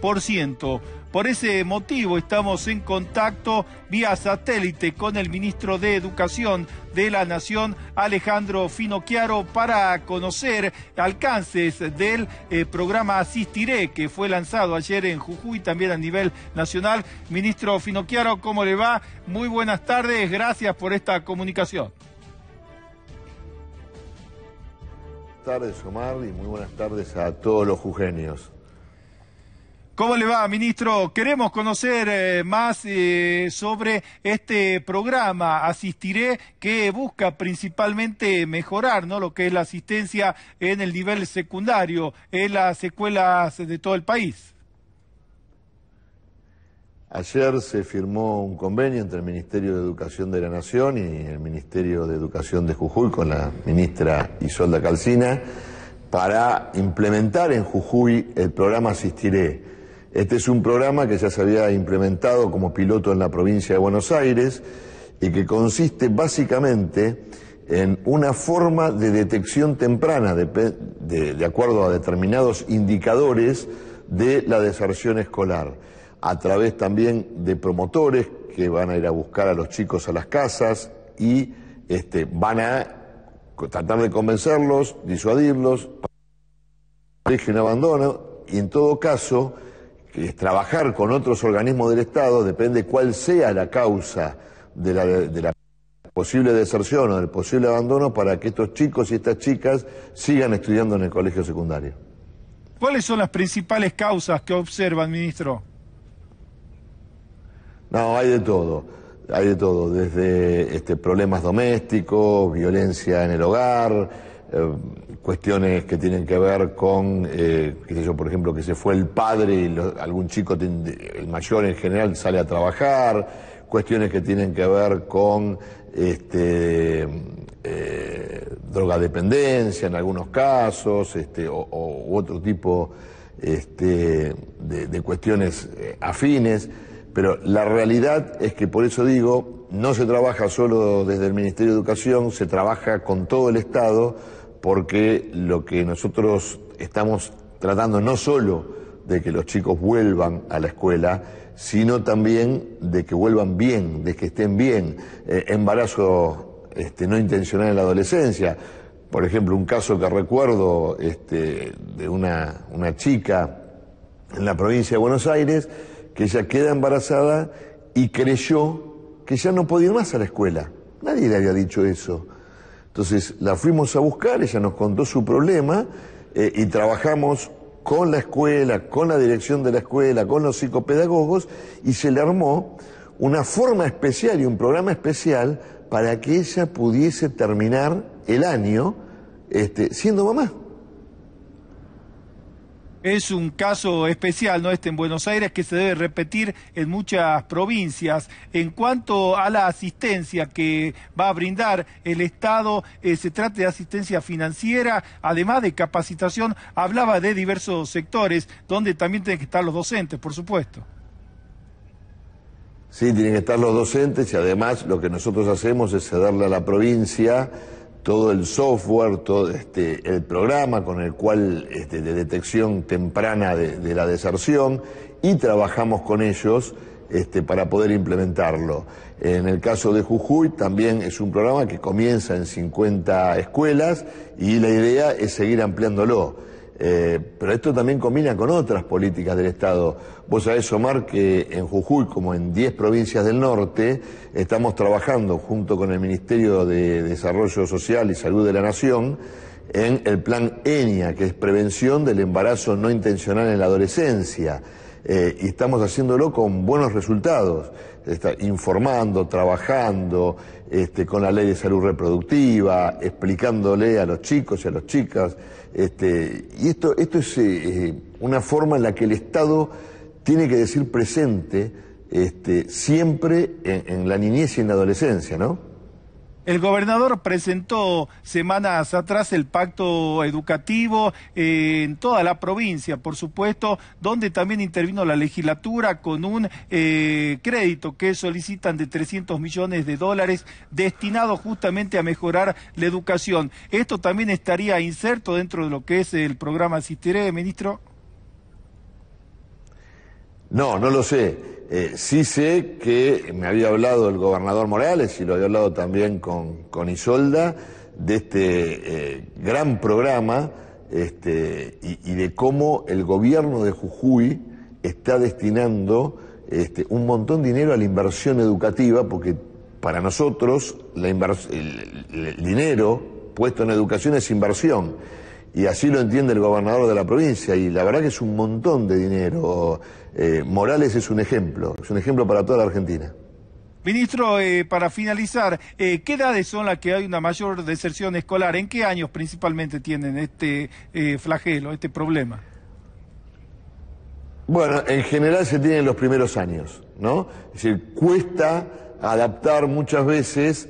Por ese motivo estamos en contacto vía satélite con el ministro de Educación de la Nación, Alejandro Finocchiaro, para conocer alcances del eh, programa Asistiré, que fue lanzado ayer en Jujuy, también a nivel nacional. Ministro Finocchiaro, ¿cómo le va? Muy buenas tardes, gracias por esta comunicación. Buenas tardes, Omar, y muy buenas tardes a todos los jujeños. ¿Cómo le va, ministro? Queremos conocer eh, más eh, sobre este programa Asistiré, que busca principalmente mejorar ¿no? lo que es la asistencia en el nivel secundario en las escuelas de todo el país. Ayer se firmó un convenio entre el Ministerio de Educación de la Nación y el Ministerio de Educación de Jujuy con la ministra Isolda Calcina para implementar en Jujuy el programa Asistiré este es un programa que ya se había implementado como piloto en la provincia de Buenos Aires y que consiste básicamente en una forma de detección temprana, de, acuerdo a determinados indicadores de la deserción escolar, a través también de promotores que van a ir a buscar a los chicos a las casas y este, van a tratar de convencerlos, disuadirlos, para que abandono y en todo caso trabajar con otros organismos del Estado, depende cuál sea la causa de la, posible deserción o del posible abandono para que estos chicos y estas chicas sigan estudiando en el colegio secundario. ¿Cuáles son las principales causas que observan, ministro? No, hay de todo. Hay de todo, desde este, problemas domésticos, violencia en el hogar, eh, cuestiones que tienen que ver con, eh, por ejemplo, que se fue el padre y algún chico, el mayor en general, sale a trabajar, cuestiones que tienen que ver con este, eh, drogadependencia en algunos casos, este, o, otro tipo este, de cuestiones afines. Pero la realidad es que por eso digo, no se trabaja solo desde el Ministerio de Educación, se trabaja con todo el Estado porque lo que nosotros estamos tratando no solo de que los chicos vuelvan a la escuela, sino también de que vuelvan bien, de que estén bien. Eh, embarazo este, no intencional en la adolescencia. Por ejemplo, un caso que recuerdo este, de una, una chica en la provincia de Buenos Aires, que ella queda embarazada y creyó que ya no podía ir más a la escuela. Nadie le había dicho eso. Entonces la fuimos a buscar, ella nos contó su problema eh, y trabajamos con la escuela, con la dirección de la escuela, con los psicopedagogos y se le armó una forma especial y un programa especial para que ella pudiese terminar el año este, siendo mamá. Es un caso especial, ¿no? Este en Buenos Aires que se debe repetir en muchas provincias. En cuanto a la asistencia que va a brindar el Estado, eh, se trata de asistencia financiera, además de capacitación, hablaba de diversos sectores, donde también tienen que estar los docentes, por supuesto. Sí, tienen que estar los docentes y además lo que nosotros hacemos es cederle a la provincia todo el software, todo este, el programa con el cual este, de detección temprana de, la deserción y trabajamos con ellos este, para poder implementarlo. En el caso de Jujuy también es un programa que comienza en 50 escuelas y la idea es seguir ampliándolo. Eh, pero esto también combina con otras políticas del Estado. Vos sabés, Omar, que en Jujuy, como en 10 provincias del norte, estamos trabajando junto con el Ministerio de Desarrollo Social y Salud de la Nación en el plan ENIA, que es prevención del embarazo no intencional en la adolescencia. Eh, y estamos haciéndolo con buenos resultados, informando, trabajando, este, con la ley de salud reproductiva, explicándole a los chicos y a las chicas. Este, y esto, esto es eh, una forma en la que el Estado tiene que decir presente este, siempre en la niñez y en la adolescencia, ¿no? El gobernador presentó semanas atrás el pacto educativo eh, en toda la provincia, por supuesto, donde también intervino la legislatura con un eh, crédito que solicitan de 300 millones de dólares destinado justamente a mejorar la educación. Esto también estaría inserto dentro de lo que es el programa Asistiré, ministro. No, no lo sé. Eh, sí sé que me había hablado el gobernador Morales y lo había hablado también con, Isolda de este eh, gran programa este, y, de cómo el gobierno de Jujuy está destinando este, un montón de dinero a la inversión educativa, porque para nosotros la el, dinero puesto en educación es inversión y así lo entiende el gobernador de la provincia, y la verdad que es un montón de dinero. Eh, Morales es un ejemplo, es un ejemplo para toda la Argentina. Ministro, eh, para finalizar, eh, ¿qué edades son las que hay una mayor deserción escolar? ¿En qué años principalmente tienen este flagelo, este problema? Bueno, en general se tienen los primeros años, ¿no? Es decir, cuesta adaptar muchas veces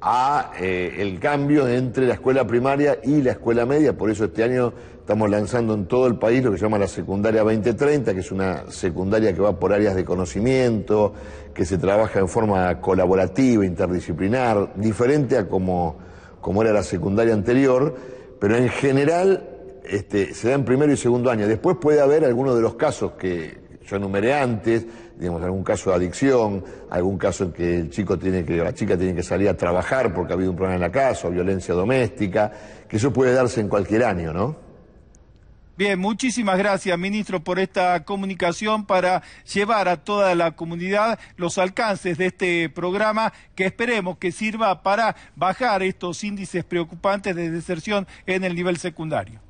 a eh, el cambio entre la escuela primaria y la escuela media. Por eso este año estamos lanzando en todo el país lo que se llama la secundaria 2030, que es una secundaria que va por áreas de conocimiento, que se trabaja en forma colaborativa, interdisciplinar, diferente a como, como era la secundaria anterior, pero en general este, se da en primero y segundo año. Después puede haber algunos de los casos que, yo enumeré antes, digamos, algún caso de adicción, algún caso en que el chico tiene que, la chica tiene que salir a trabajar porque ha habido un problema en la casa, violencia doméstica, que eso puede darse en cualquier año, ¿no? Bien, muchísimas gracias, ministro, por esta comunicación para llevar a toda la comunidad los alcances de este programa que esperemos que sirva para bajar estos índices preocupantes de deserción en el nivel secundario.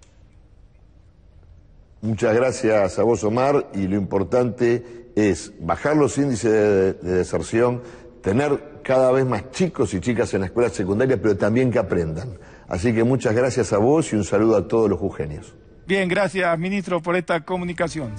Muchas gracias a vos, Omar, y lo importante es bajar los índices de, deserción, tener cada vez más chicos y chicas en la escuela secundaria, pero también que aprendan. Así que muchas gracias a vos y un saludo a todos los jugenios. Bien, gracias, ministro, por esta comunicación.